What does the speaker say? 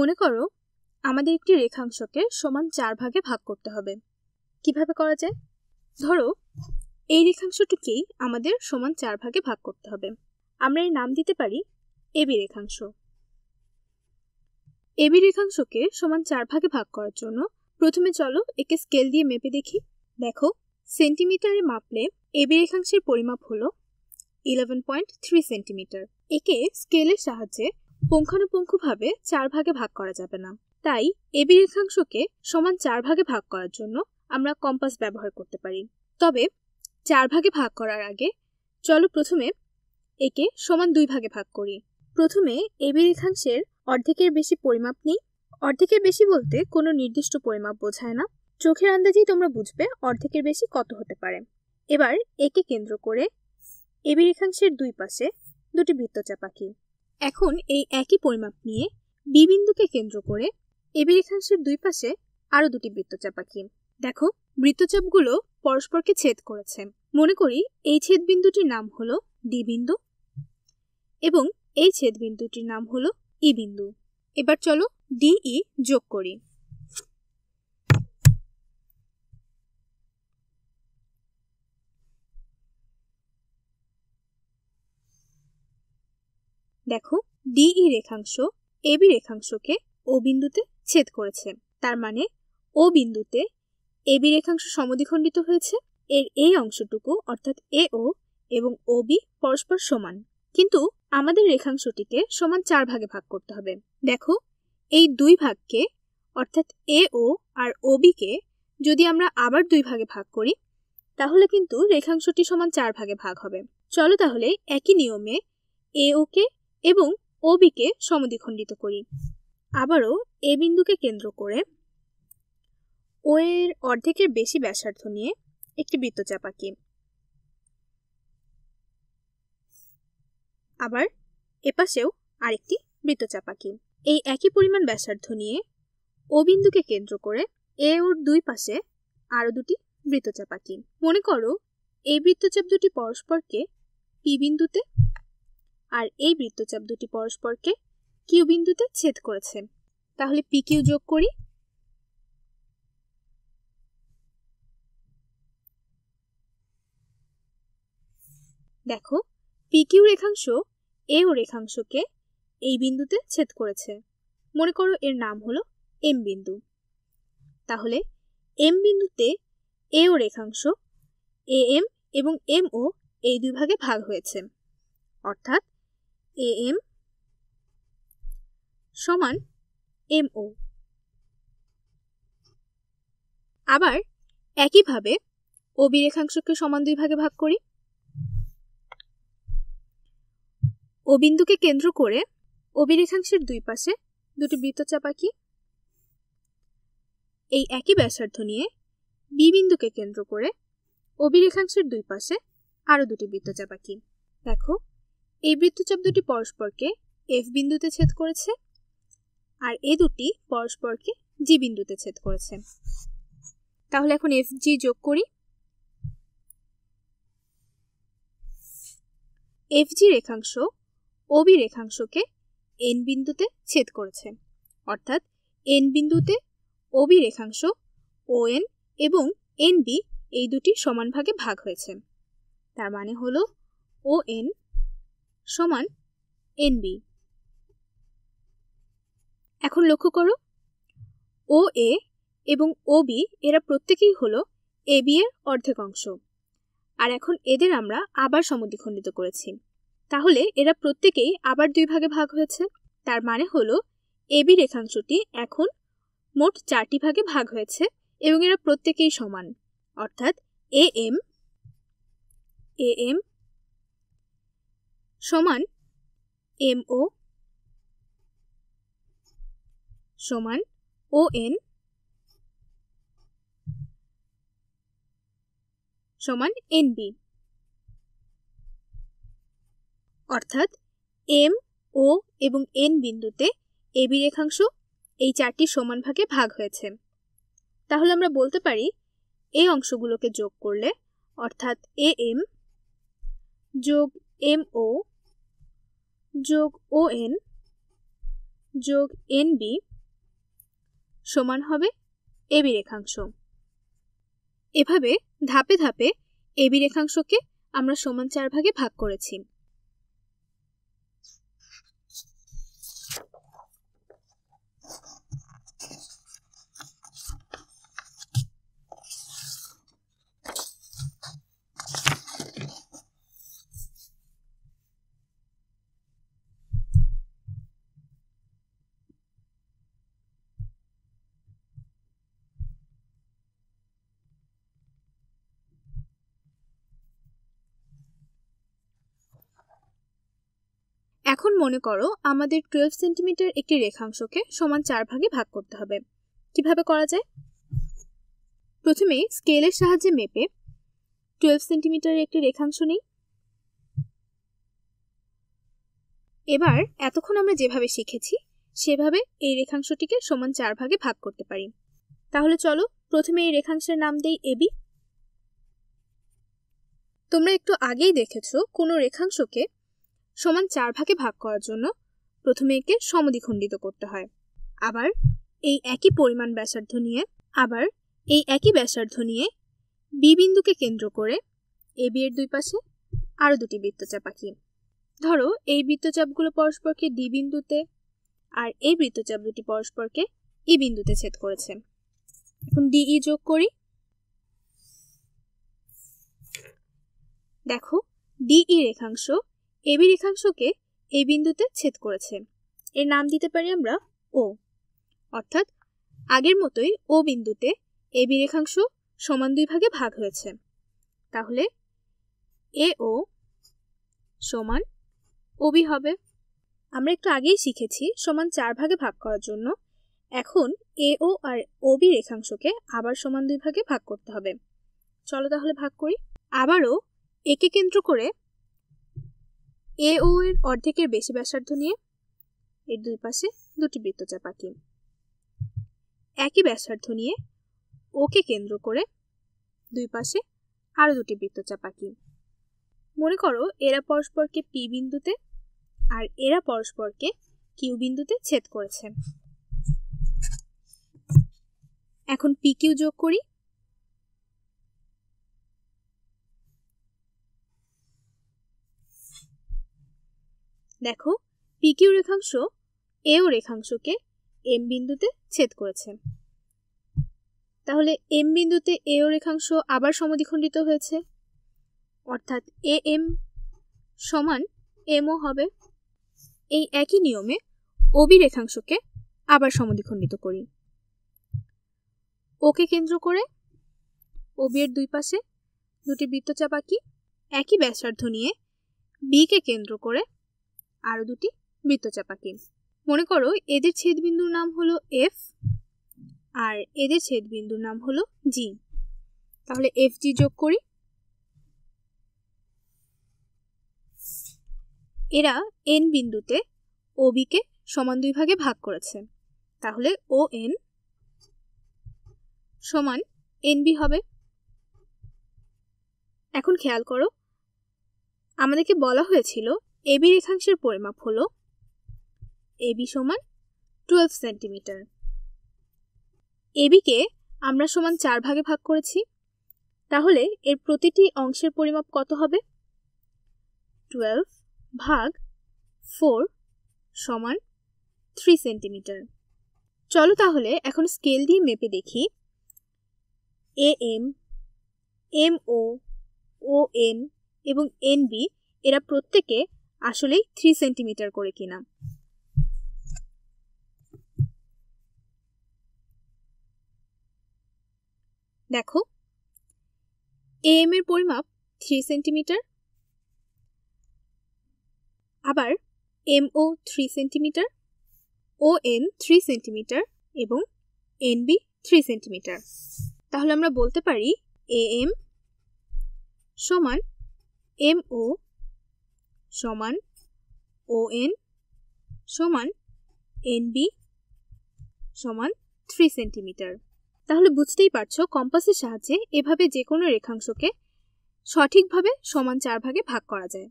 মনে করো আমাদের একটি রেখাংশকে সমান চার ভাগে ভাগ করতে হবে কিভাবে করা যায় ধরো এই রেখাংশটিকেই আমাদের সমান চার ভাগে ভাগ করতে হবে আমরা এর নাম দিতে পারি এবি রেখাংশ এবি রেখাংশকে সমান চার ভাগে ভাগ করার জন্য প্রথমে চলো একে স্কেল দিয়ে মেপে দেখি দেখো সেন্টিমিটারে মাপলে এবি রেখাংশের পরিমাপ হলো ইলেভেন পয়েন্ট থ্রি সেন্টিমিটার একে স্কেলের সাহায্যে পুঙ্খানুপুঙ্খভাবে চার ভাগে ভাগ করা যাবে না তাই এবি রেখাংশকে সমান চার ভাগে ভাগ করার জন্য আমরা কম্পাস ব্যবহার করতে পারি তবে চার ভাগে ভাগ করার আগে চলো প্রথমে একে সমান দুই ভাগে ভাগ করি প্রথমে এবি রেখাংশের অর্ধেকের বেশি পরিমাপ নেই অর্ধেকের বেশি বলতে কোনো নির্দিষ্ট পরিমাপ বোঝায় না চোখের আন্দাজেই তোমরা বুঝবে অর্ধেকের বেশি কত হতে পারে এবার একে কেন্দ্র করে এবি রেখাংশের দুই পাশে দুটি বৃত্তচাপ আঁকি এখন এই একই পরিমাপ নিয়ে বি বিন্দুকে কেন্দ্র করে এবি রেখাংশের দুই পাশে আরও দুটি বৃত্তচাপ আঁকি দেখো বৃত্তচাপগুলো পরস্পরকে ছেদ করেছে মনে করি এই ছেদ বিন্দুটির নাম হলো ডি বিন্দু এবং এই ছেদ বিন্দুটির নাম হলো ই বিন্দু এবার চলো ডিই যোগ করি দেখো ডিই e রেখাংশ এবি রেখাংশকে ও বিন্দুতে ছেদ করেছে তার মানে ও বিন্দুতে এবি রেখাংশ সমদিখণ্ডিত হয়েছে এর এই অংশটুকু অর্থাৎ এ ও এবং ও বি পরস্পর সমান কিন্তু আমাদের রেখাংশটিকে সমান চার ভাগে ভাগ করতে হবে দেখো এই দুই ভাগকে অর্থাৎ এ ও আর ও বিকে যদি আমরা আবার দুই ভাগে ভাগ করি তাহলে কিন্তু রেখাংশটি সমান চার ভাগে ভাগ হবে চলো তাহলে একই নিয়মে এ ওকে এবং ওবিকে সমদ্বিখণ্ডিত করি আবারও এ বিন্দুকে কেন্দ্র করে ও এর অর্ধেকের বেশি ব্যাসার্ধ নিয়ে একটি বৃত্তচাপ আঁকি আবার এপাশেও আরেকটি বৃত্তচাপ আঁকি এই একই পরিমাণ ব্যাসার্ধ নিয়ে ও বিন্দুকে কেন্দ্র করে এ ওর দুই পাশে আরও দুটি বৃত্তচাপ আঁকি মনে করো এই বৃত্তচাপ দুটি পরস্পরকে পি বিন্দুতে আর এই বৃত্তচাপ দুটি পরস্পরকে কিউ বিন্দুতে ছেদ করেছে তাহলে পি কিউ যোগ করি দেখো কিউ রেখাংশ এ ও রেখাংশকে এই বিন্দুতে ছেদ করেছে মনে করো এর নাম হলো এম বিন্দু তাহলে এম বিন্দুতে এ ও রেখাংশ এ এম এবং এম ও এই দুই ভাগে ভাগ হয়েছে অর্থাৎ এ এম সমান এম ও আবার একইভাবে অবিরেখাংশকে সমান দুই ভাগে ভাগ করি ও বিন্দুকে কেন্দ্র করে অবিরেখাংশের দুই পাশে দুটি বৃত্তচাপ আঁকি এই একই ব্যাসার্ধ নিয়ে বি বিন্দুকে কেন্দ্র করে অবিরেখাংশের দুই পাশে আরও দুটি বৃত্তচাপ আঁকি দেখো এই বৃত্তচাপ দুটি পরস্পরকে এফ বিন্দুতে ছেদ করেছে আর এ দুটি পরস্পরকে জি বিন্দুতে ছেদ করেছে তাহলে এখন এফ জি যোগ করি এফ জি রেখাংশ ওবি রেখাংশকে এন বিন্দুতে ছেদ করেছে অর্থাৎ এন বিন্দুতে ওবি রেখাংশ ও এন এবং এন বি এই দুটি সমান ভাগে ভাগ হয়েছে তার মানে হলো ও এন সমান এনবি এখন লক্ষ্য করো ও এ এবং ও বি এরা প্রত্যেকেই হল এ বি এর অর্ধেক অংশ আর এখন এদের আমরা আবার সমদ্বিখণ্ডিত করেছি তাহলে এরা প্রত্যেকেই আবার দুই ভাগে ভাগ হয়েছে তার মানে এ এবি রেখাংশটি এখন মোট চারটি ভাগে ভাগ হয়েছে এবং এরা প্রত্যেকেই সমান অর্থাৎ এ এম এ এম সমান এমও সমান ও এন সমান এনবি অর্থাৎ এম ও এবং এন বিন্দুতে এবি রেখাংশ এই চারটি সমান ভাগে ভাগ হয়েছে তাহলে আমরা বলতে পারি এই অংশগুলোকে যোগ করলে অর্থাৎ এ এম যোগ এম ও যোগ ও এন যোগ এন বি সমান হবে এবি রেখাংশ এভাবে ধাপে ধাপে এবি রেখাংশকে আমরা সমান চার ভাগে ভাগ করেছি মনে করো আমাদের টুয়েলভ সেন্টিমিটার একটি রেখাংশকে সমান চার ভাগে ভাগ করতে হবে কিভাবে করা যায় প্রথমে স্কেলের সাহায্যে মেপে টুয়েলভ সেন্টিমিটারের একটি রেখাংশ নেই এবার এতক্ষণ আমরা যেভাবে শিখেছি সেভাবে এই রেখাংশটিকে সমান চার ভাগে ভাগ করতে পারি তাহলে চলো প্রথমে এই রেখাংশের নাম দেই এবি তোমরা একটু আগেই দেখেছো কোনো রেখাংশকে সমান চার ভাগে ভাগ করার জন্য প্রথমে একে সমদ্বিখণ্ডিত করতে হয় আবার এই একই পরিমাণ ব্যাসার্ধ নিয়ে আবার এই একই ব্যাসার্ধ নিয়ে বি বিন্দুকে কেন্দ্র করে এ বি এর দুই পাশে আরও দুটি বৃত্তচাপ আঁকি ধরো এই বৃত্তচাপগুলো পরস্পরকে ডি বিন্দুতে আর এই বৃত্তচাপ দুটি পরস্পরকে ই বিন্দুতে ছেদ করেছে এখন ডিই যোগ করি দেখো ডিই রেখাংশ এবি রেখাংশকে এই বিন্দুতে ছেদ করেছে এর নাম দিতে পারি আমরা ও অর্থাৎ আগের মতোই ও বিন্দুতে এবি রেখাংশ সমান দুই ভাগে ভাগ হয়েছে তাহলে এ ও সমান ওবি হবে আমরা একটু আগেই শিখেছি সমান চার ভাগে ভাগ করার জন্য এখন এ ও আর ওবি রেখাংশকে আবার সমান দুই ভাগে ভাগ করতে হবে চলো তাহলে ভাগ করি আবারও একে কেন্দ্র করে এ ও এর অর্ধেকের বেশি ব্যাসার্ধ নিয়ে এর দুই পাশে দুটি বৃত্তচাপ আঁকি একই ব্যাসার্ধ নিয়ে ওকে কেন্দ্র করে দুই পাশে আরও দুটি বৃত্তচাপ আঁকি মনে করো এরা পরস্পরকে পি বিন্দুতে আর এরা পরস্পরকে কিউ বিন্দুতে ছেদ করেছে এখন পি কিউ যোগ করি দেখো পিকিউ রেখাংশ এও রেখাংশকে এম বিন্দুতে ছেদ করেছে তাহলে এম বিন্দুতে এও রেখাংশ আবার সমদ্বিখণ্ডিত হয়েছে অর্থাৎ এ এম সমান এমও হবে এই একই নিয়মে ওবি রেখাংশকে আবার সমদ্বিখণ্ডিত করি ওকে কেন্দ্র করে ওবি এর দুই পাশে দুটি বৃত্তচাপ আঁকি একই ব্যাসার্ধ নিয়ে বিকে কেন্দ্র করে আরও দুটি বৃত্তচাপাকে মনে করো এদের ছেদবিন্দুর নাম হলো এফ আর এদের ছেদবিন্দুর নাম হলো জি তাহলে এফ জি যোগ করি এরা এন বিন্দুতে ও বিকে সমান দুই ভাগে ভাগ করেছে তাহলে ও এন সমান এন বি হবে এখন খেয়াল করো আমাদেরকে বলা হয়েছিল এবি রেখাংশের পরিমাপ হল এবি সমান টুয়েলভ সেন্টিমিটার এবিকে আমরা সমান চার ভাগে ভাগ করেছি তাহলে এর প্রতিটি অংশের পরিমাপ কত হবে টুয়েলভ ভাগ ফোর সমান থ্রি সেন্টিমিটার চলো তাহলে এখন স্কেল দিয়ে মেপে দেখি A M M O O N এবং এনবি এরা প্রত্যেকে আসলেই থ্রি সেন্টিমিটার করে কিনা দেখো এম এর পরিমাপ থ্রি সেন্টিমিটার আবার M O three centimetre O N three centimetre এবং এন বি থ্রি সেন্টিমিটার তাহলে আমরা বলতে পারি এ এম সমান এম ও সমান ও এন সমান বি সমান থ্রি সেন্টিমিটার তাহলে বুঝতেই পারছো কম্পাসের সাহায্যে এভাবে যে কোনো রেখাংশকে সঠিকভাবে সমান চার ভাগে ভাগ করা যায়